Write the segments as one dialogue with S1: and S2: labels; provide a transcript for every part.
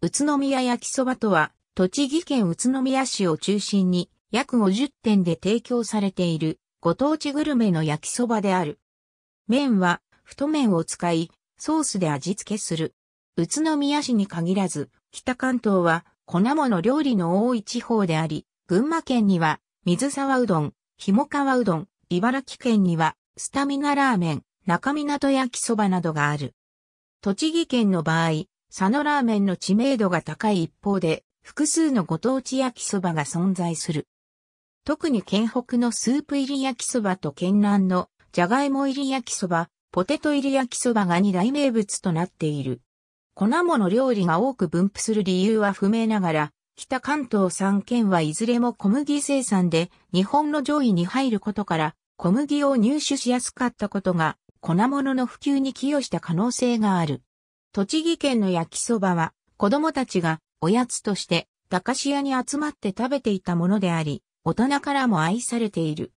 S1: 宇都宮焼きそばとは、栃木県宇都宮市を中心に約50店で提供されているご当地グルメの焼きそばである。麺は太麺を使い、ソースで味付けする。宇都宮市に限らず、北関東は粉物料理の多い地方であり、群馬県には水沢うどん、ひもかわうどん、茨城県にはスタミナラーメン、中港焼きそばなどがある。栃木県の場合、佐野ラーメンの知名度が高い一方で、複数のご当地焼きそばが存在する。特に県北のスープ入り焼きそばと県南のじゃがいも入り焼きそば、ポテト入り焼きそばが2大名物となっている。粉物料理が多く分布する理由は不明ながら、北関東3県はいずれも小麦生産で日本の上位に入ることから、小麦を入手しやすかったことが粉物の普及に寄与した可能性がある。栃木県の焼きそばは、子供たちがおやつとして駄菓子屋に集まって食べていたものであり、大人からも愛されている。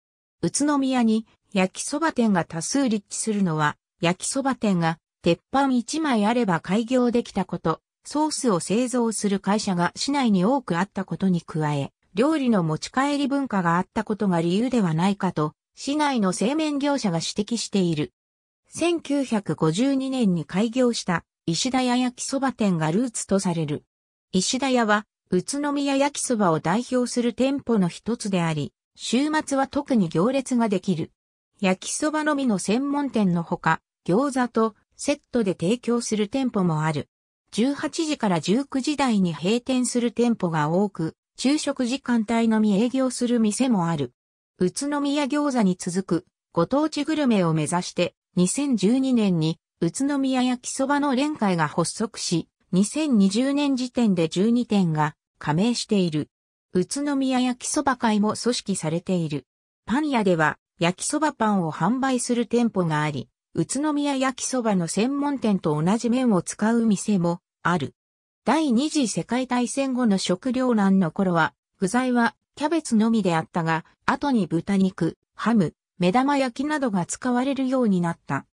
S1: 宇都宮に焼きそば店が多数立地するのは、焼きそば店が鉄板1枚あれば開業できたこと、ソースを製造する会社が市内に多くあったことに加え、料理の持ち帰り文化があったことが理由ではないかと、市内の製麺業者が指摘している。1952年に開業した石田屋焼きそば店がルーツとされる。石田屋は、宇都宮焼きそばを代表する店舗の一つであり、週末は特に行列ができる。焼きそばのみの専門店のほか、餃子とセットで提供する店舗もある。18時から19時台に閉店する店舗が多く、昼食時間帯のみ営業する店もある。宇都宮餃子に続くご当地グルメを目指して2012年に宇都宮焼きそばの連会が発足し、2020年時点で12店が加盟している。宇都宮焼きそば会も組織されている。パン屋では焼きそばパンを販売する店舗があり、宇都宮焼きそばの専門店と同じ麺を使う店もある。第二次世界大戦後の食糧難の頃は、具材はキャベツのみであったが、後に豚肉、ハム、目玉焼きなどが使われるようになった。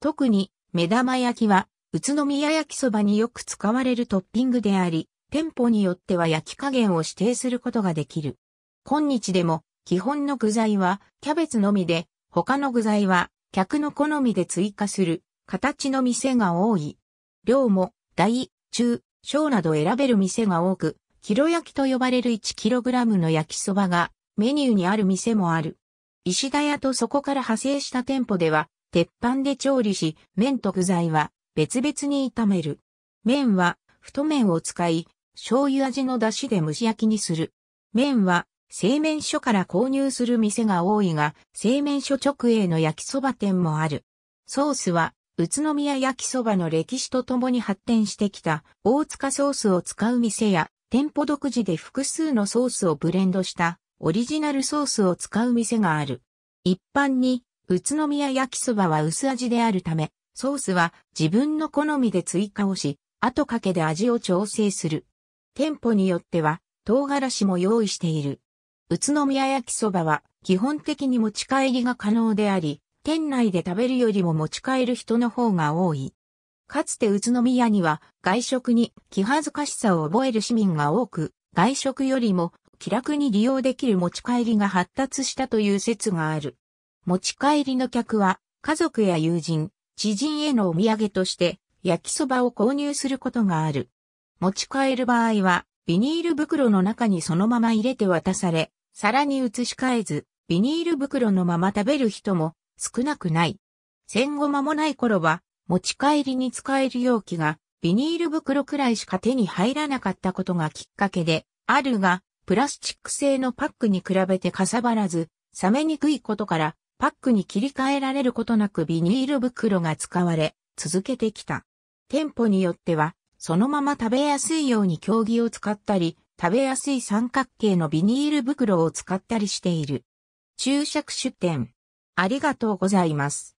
S1: 特に目玉焼きは、宇都宮焼きそばによく使われるトッピングであり、店舗によっては焼き加減を指定することができる。今日でも、基本の具材は、キャベツのみで、他の具材は、客の好みで追加する、形の店が多い。量も、大、中、小など選べる店が多く、キロ焼きと呼ばれる 1kg の焼きそばが、メニューにある店もある。石田屋とそこから派生した店舗では、鉄板で調理し、麺と具材は別々に炒める。麺は太麺を使い、醤油味の出汁で蒸し焼きにする。麺は製麺所から購入する店が多いが、製麺所直営の焼きそば店もある。ソースは、宇都宮焼きそばの歴史とともに発展してきた大塚ソースを使う店や、店舗独自で複数のソースをブレンドしたオリジナルソースを使う店がある。一般に宇都宮焼きそばは薄味であるため、ソースは自分の好みで追加をし、後かけで味を調整する。店舗によっては、唐辛子も用意している。宇都宮焼きそばは基本的に持ち帰りが可能であり、店内で食べるよりも持ち帰る人の方が多い。かつて宇都宮には外食に気恥ずかしさを覚える市民が多く、外食よりも気楽に利用できる持ち帰りが発達したという説がある。持ち帰りの客は、家族や友人、知人へのお土産として、焼きそばを購入することがある。持ち帰る場合は、ビニール袋の中にそのまま入れて渡され、皿に移し替えず、ビニール袋のまま食べる人も少なくない。戦後間もない頃は、持ち帰りに使える容器がビニール袋くらいしか手に入らなかったことがきっかけで、あるが、プラスチック製のパックに比べてかさばらず、冷めにくいことから、パックに切り替えられることなくビニール袋が使われ、続けてきた。店舗によっては、そのまま食べやすいように競技を使ったり、食べやすい三角形のビニール袋を使ったりしている。注釈出店。ありがとうございます。